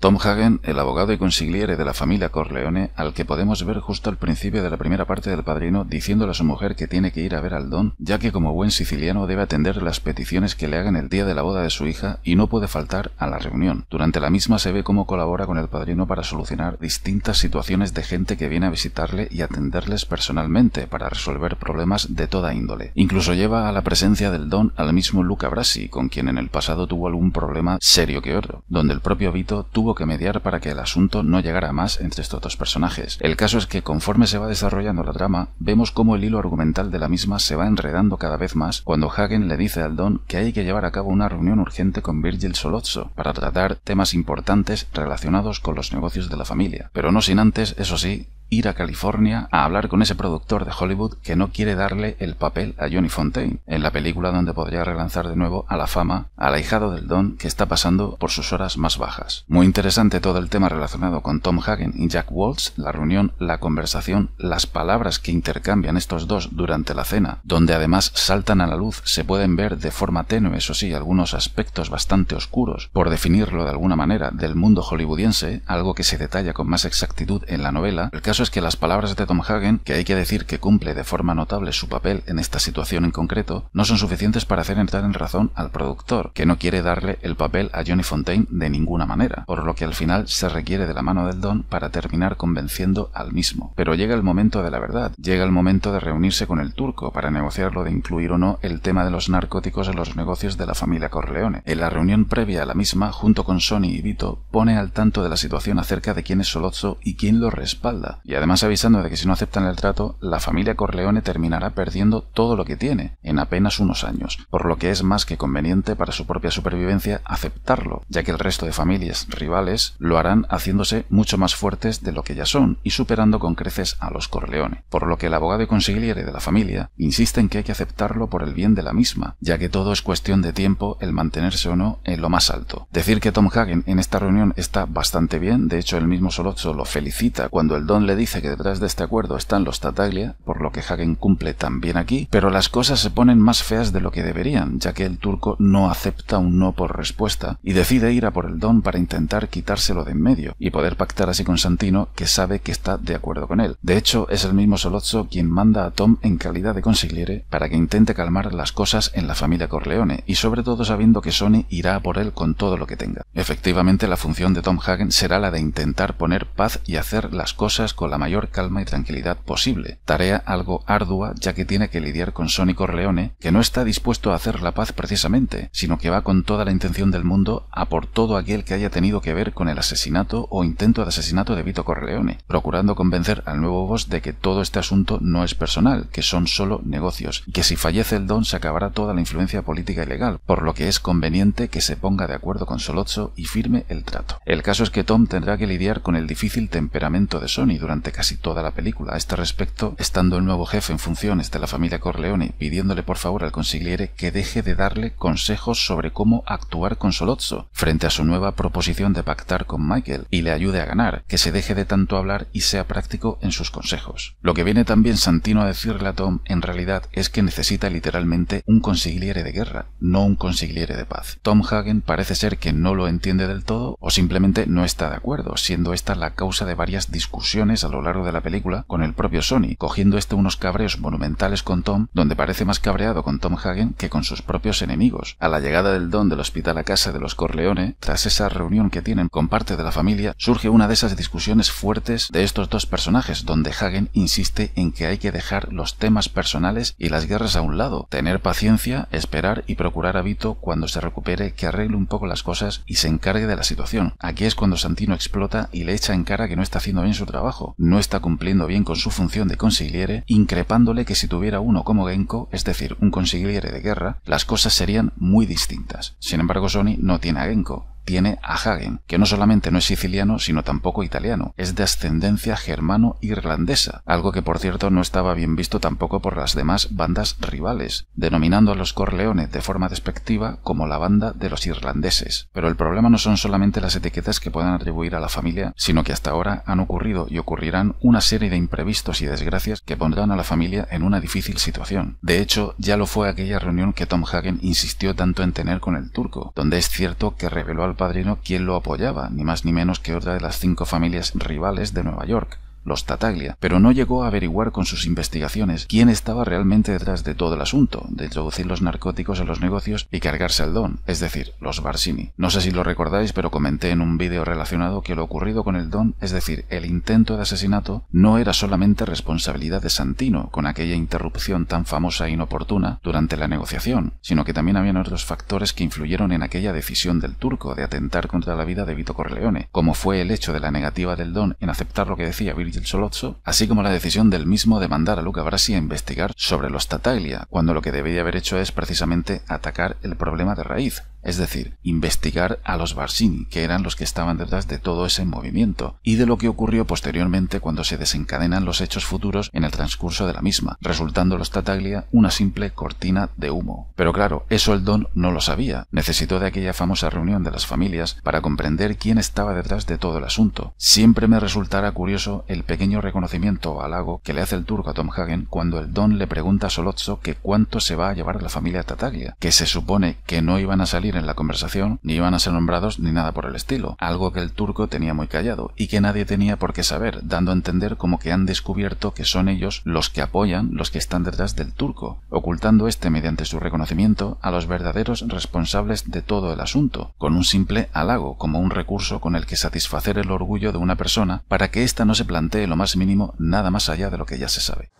Tom Hagen, el abogado y consigliere de la familia Corleone, al que podemos ver justo al principio de la primera parte del padrino diciéndole a su mujer que tiene que ir a ver al don, ya que como buen siciliano debe atender las peticiones que le hagan el día de la boda de su hija y no puede faltar a la reunión. Durante la misma se ve cómo colabora con el padrino para solucionar distintas situaciones de gente que viene a visitarle y atenderles personalmente para resolver problemas de toda índole. Incluso lleva a la presencia del don al mismo Luca Brasi, con quien en el pasado tuvo algún problema serio que otro, donde el propio Vito tuvo que mediar para que el asunto no llegara más entre estos dos personajes. El caso es que conforme se va desarrollando la trama, vemos cómo el hilo argumental de la misma se va enredando cada vez más cuando Hagen le dice al Don que hay que llevar a cabo una reunión urgente con Virgil Solozzo para tratar temas importantes relacionados con los negocios de la familia, pero no sin antes, eso sí, ir a California a hablar con ese productor de Hollywood que no quiere darle el papel a Johnny Fontaine, en la película donde podría relanzar de nuevo a la fama al ahijado del Don que está pasando por sus horas más bajas. Muy interesante todo el tema relacionado con Tom Hagen y Jack Waltz, la reunión, la conversación, las palabras que intercambian estos dos durante la cena, donde además saltan a la luz, se pueden ver de forma tenue, eso sí, algunos aspectos bastante oscuros, por definirlo de alguna manera, del mundo hollywoodiense, algo que se detalla con más exactitud en la novela, el es que las palabras de Tom Hagen, que hay que decir que cumple de forma notable su papel en esta situación en concreto, no son suficientes para hacer entrar en razón al productor, que no quiere darle el papel a Johnny Fontaine de ninguna manera, por lo que al final se requiere de la mano del Don para terminar convenciendo al mismo. Pero llega el momento de la verdad, llega el momento de reunirse con el turco para negociar lo de incluir o no el tema de los narcóticos en los negocios de la familia Corleone. En la reunión previa a la misma, junto con Sony y Vito, pone al tanto de la situación acerca de quién es Solozzo y quién lo respalda, y además avisando de que si no aceptan el trato, la familia Corleone terminará perdiendo todo lo que tiene en apenas unos años, por lo que es más que conveniente para su propia supervivencia aceptarlo, ya que el resto de familias rivales lo harán haciéndose mucho más fuertes de lo que ya son y superando con creces a los Corleone, por lo que el abogado y consigliere de la familia insiste en que hay que aceptarlo por el bien de la misma, ya que todo es cuestión de tiempo el mantenerse o no en lo más alto. Decir que Tom Hagen en esta reunión está bastante bien, de hecho el mismo Solozzo lo felicita cuando el don le dice que detrás de este acuerdo están los Tataglia, por lo que Hagen cumple también aquí, pero las cosas se ponen más feas de lo que deberían, ya que el turco no acepta un no por respuesta y decide ir a por el don para intentar quitárselo de en medio y poder pactar así con Santino, que sabe que está de acuerdo con él. De hecho, es el mismo Solozzo quien manda a Tom en calidad de consigliere para que intente calmar las cosas en la familia Corleone y sobre todo sabiendo que Sony irá por él con todo lo que tenga. Efectivamente, la función de Tom Hagen será la de intentar poner paz y hacer las cosas con la mayor calma y tranquilidad posible, tarea algo ardua ya que tiene que lidiar con Sonic Corleone, que no está dispuesto a hacer la paz precisamente, sino que va con toda la intención del mundo a por todo aquel que haya tenido que ver con el asesinato o intento de asesinato de Vito Corleone, procurando convencer al nuevo boss de que todo este asunto no es personal, que son solo negocios, y que si fallece el don se acabará toda la influencia política y legal, por lo que es conveniente que se ponga de acuerdo con Solozzo y firme el trato. El caso es que Tom tendrá que lidiar con el difícil temperamento de Sony durante casi toda la película. A este respecto, estando el nuevo jefe en funciones de la familia Corleone pidiéndole por favor al consigliere que deje de darle consejos sobre cómo actuar con Solozzo frente a su nueva proposición de pactar con Michael y le ayude a ganar, que se deje de tanto hablar y sea práctico en sus consejos. Lo que viene también Santino a decirle a Tom en realidad es que necesita literalmente un consigliere de guerra, no un consigliere de paz. Tom Hagen parece ser que no lo entiende del todo o simplemente no está de acuerdo, siendo esta la causa de varias discusiones a lo largo de la película con el propio Sony, cogiendo este unos cabreos monumentales con Tom, donde parece más cabreado con Tom Hagen que con sus propios enemigos. A la llegada del Don del hospital a casa de los Corleone, tras esa reunión que tienen con parte de la familia, surge una de esas discusiones fuertes de estos dos personajes, donde Hagen insiste en que hay que dejar los temas personales y las guerras a un lado, tener paciencia, esperar y procurar a Vito cuando se recupere que arregle un poco las cosas y se encargue de la situación. Aquí es cuando Santino explota y le echa en cara que no está haciendo bien su trabajo, no está cumpliendo bien con su función de consigliere, increpándole que si tuviera uno como Genko, es decir, un consigliere de guerra, las cosas serían muy distintas. Sin embargo, Sony no tiene a Genko, tiene a Hagen, que no solamente no es siciliano, sino tampoco italiano. Es de ascendencia germano-irlandesa, algo que por cierto no estaba bien visto tampoco por las demás bandas rivales, denominando a los Corleones de forma despectiva como la banda de los irlandeses. Pero el problema no son solamente las etiquetas que puedan atribuir a la familia, sino que hasta ahora han ocurrido y ocurrirán una serie de imprevistos y desgracias que pondrán a la familia en una difícil situación. De hecho, ya lo fue aquella reunión que Tom Hagen insistió tanto en tener con el turco, donde es cierto que reveló al padrino quien lo apoyaba, ni más ni menos que otra de las cinco familias rivales de Nueva York, los Tataglia, pero no llegó a averiguar con sus investigaciones quién estaba realmente detrás de todo el asunto, de introducir los narcóticos en los negocios y cargarse al don, es decir, los Barsini. No sé si lo recordáis, pero comenté en un vídeo relacionado que lo ocurrido con el don, es decir, el intento de asesinato, no era solamente responsabilidad de Santino, con aquella interrupción tan famosa e inoportuna durante la negociación, sino que también habían otros factores que influyeron en aquella decisión del turco de atentar contra la vida de Vito Corleone, como fue el hecho de la negativa del don en aceptar lo que decía Solotso, así como la decisión del mismo de mandar a Luca Brasi a investigar sobre los Tataglia, cuando lo que debería haber hecho es precisamente atacar el problema de raíz, es decir, investigar a los Barsini, que eran los que estaban detrás de todo ese movimiento, y de lo que ocurrió posteriormente cuando se desencadenan los hechos futuros en el transcurso de la misma, resultando los Tataglia una simple cortina de humo. Pero claro, eso el Don no lo sabía, necesitó de aquella famosa reunión de las familias para comprender quién estaba detrás de todo el asunto. Siempre me resultará curioso el pequeño reconocimiento o halago que le hace el turco a Tom Hagen cuando el Don le pregunta a Solozzo que cuánto se va a llevar la familia Tataglia, que se supone que no iban a salir en la conversación, ni iban a ser nombrados ni nada por el estilo, algo que el turco tenía muy callado y que nadie tenía por qué saber, dando a entender como que han descubierto que son ellos los que apoyan, los que están detrás del turco, ocultando este mediante su reconocimiento a los verdaderos responsables de todo el asunto, con un simple halago como un recurso con el que satisfacer el orgullo de una persona para que ésta no se plantee lo más mínimo nada más allá de lo que ya se sabe.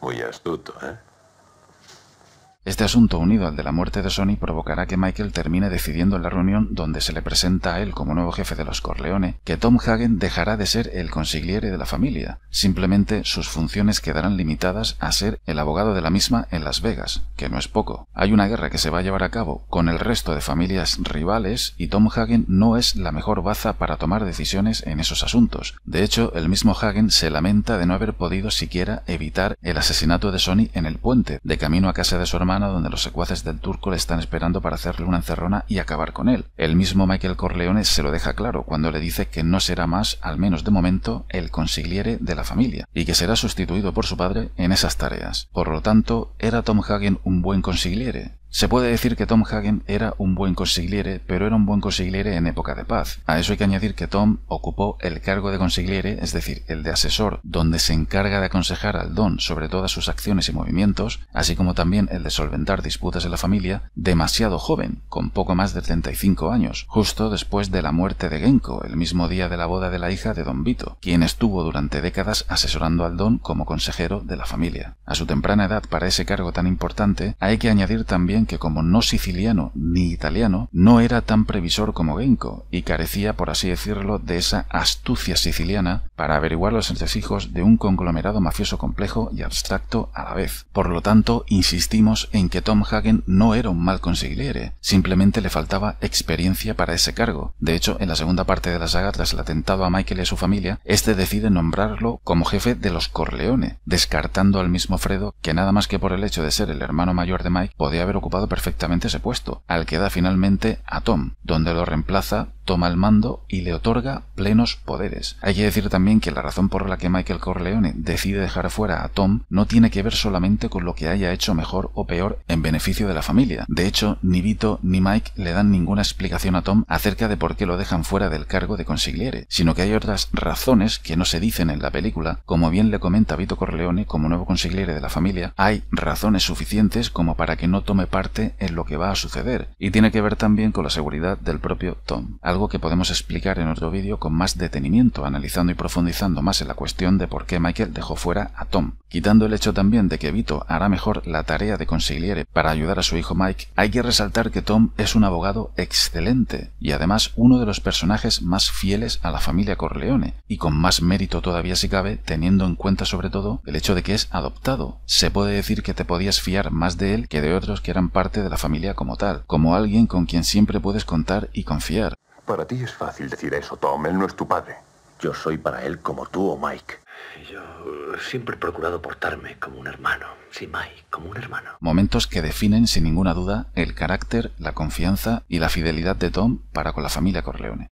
Muy astuto, ¿eh? Este asunto unido al de la muerte de Sony provocará que Michael termine decidiendo en la reunión donde se le presenta a él como nuevo jefe de los Corleone que Tom Hagen dejará de ser el consigliere de la familia, simplemente sus funciones quedarán limitadas a ser el abogado de la misma en Las Vegas, que no es poco. Hay una guerra que se va a llevar a cabo con el resto de familias rivales y Tom Hagen no es la mejor baza para tomar decisiones en esos asuntos. De hecho, el mismo Hagen se lamenta de no haber podido siquiera evitar el asesinato de Sony en el puente, de camino a casa de su hermano donde los secuaces del turco le están esperando para hacerle una encerrona y acabar con él. El mismo Michael Corleone se lo deja claro cuando le dice que no será más, al menos de momento, el consigliere de la familia, y que será sustituido por su padre en esas tareas. Por lo tanto, ¿era Tom Hagen un buen consigliere? Se puede decir que Tom Hagen era un buen consigliere, pero era un buen consigliere en época de paz. A eso hay que añadir que Tom ocupó el cargo de consigliere, es decir, el de asesor, donde se encarga de aconsejar al don sobre todas sus acciones y movimientos, así como también el de solventar disputas en la familia, demasiado joven, con poco más de 35 años, justo después de la muerte de Genko, el mismo día de la boda de la hija de Don Vito, quien estuvo durante décadas asesorando al don como consejero de la familia. A su temprana edad para ese cargo tan importante, hay que añadir también que como no siciliano ni italiano, no era tan previsor como Genco y carecía, por así decirlo, de esa astucia siciliana para averiguar los entresijos de un conglomerado mafioso complejo y abstracto a la vez. Por lo tanto, insistimos en que Tom Hagen no era un mal consigliere, simplemente le faltaba experiencia para ese cargo. De hecho, en la segunda parte de la saga, tras el atentado a Michael y a su familia, este decide nombrarlo como jefe de los Corleone, descartando al mismo Fredo que nada más que por el hecho de ser el hermano mayor de Mike podía haber ocupado perfectamente ese puesto, al que da finalmente a Tom, donde lo reemplaza, toma el mando y le otorga plenos poderes. Hay que decir también que la razón por la que Michael Corleone decide dejar fuera a Tom no tiene que ver solamente con lo que haya hecho mejor o peor en beneficio de la familia. De hecho, ni Vito ni Mike le dan ninguna explicación a Tom acerca de por qué lo dejan fuera del cargo de consigliere, sino que hay otras razones que no se dicen en la película. Como bien le comenta Vito Corleone como nuevo consigliere de la familia, hay razones suficientes como para que no tome parte en lo que va a suceder, y tiene que ver también con la seguridad del propio Tom, algo que podemos explicar en otro vídeo con más detenimiento, analizando y profundizando más en la cuestión de por qué Michael dejó fuera a Tom. Quitando el hecho también de que Vito hará mejor la tarea de consigliere para ayudar a su hijo Mike, hay que resaltar que Tom es un abogado excelente y además uno de los personajes más fieles a la familia Corleone, y con más mérito todavía si cabe, teniendo en cuenta sobre todo el hecho de que es adoptado. Se puede decir que te podías fiar más de él que de otros que eran parte de la familia como tal, como alguien con quien siempre puedes contar y confiar. Para ti es fácil decir eso, Tom. Él no es tu padre. Yo soy para él como tú o Mike. Yo eh, siempre he procurado portarme como un hermano. Sí, Mike, como un hermano. Momentos que definen sin ninguna duda el carácter, la confianza y la fidelidad de Tom para con la familia Corleone.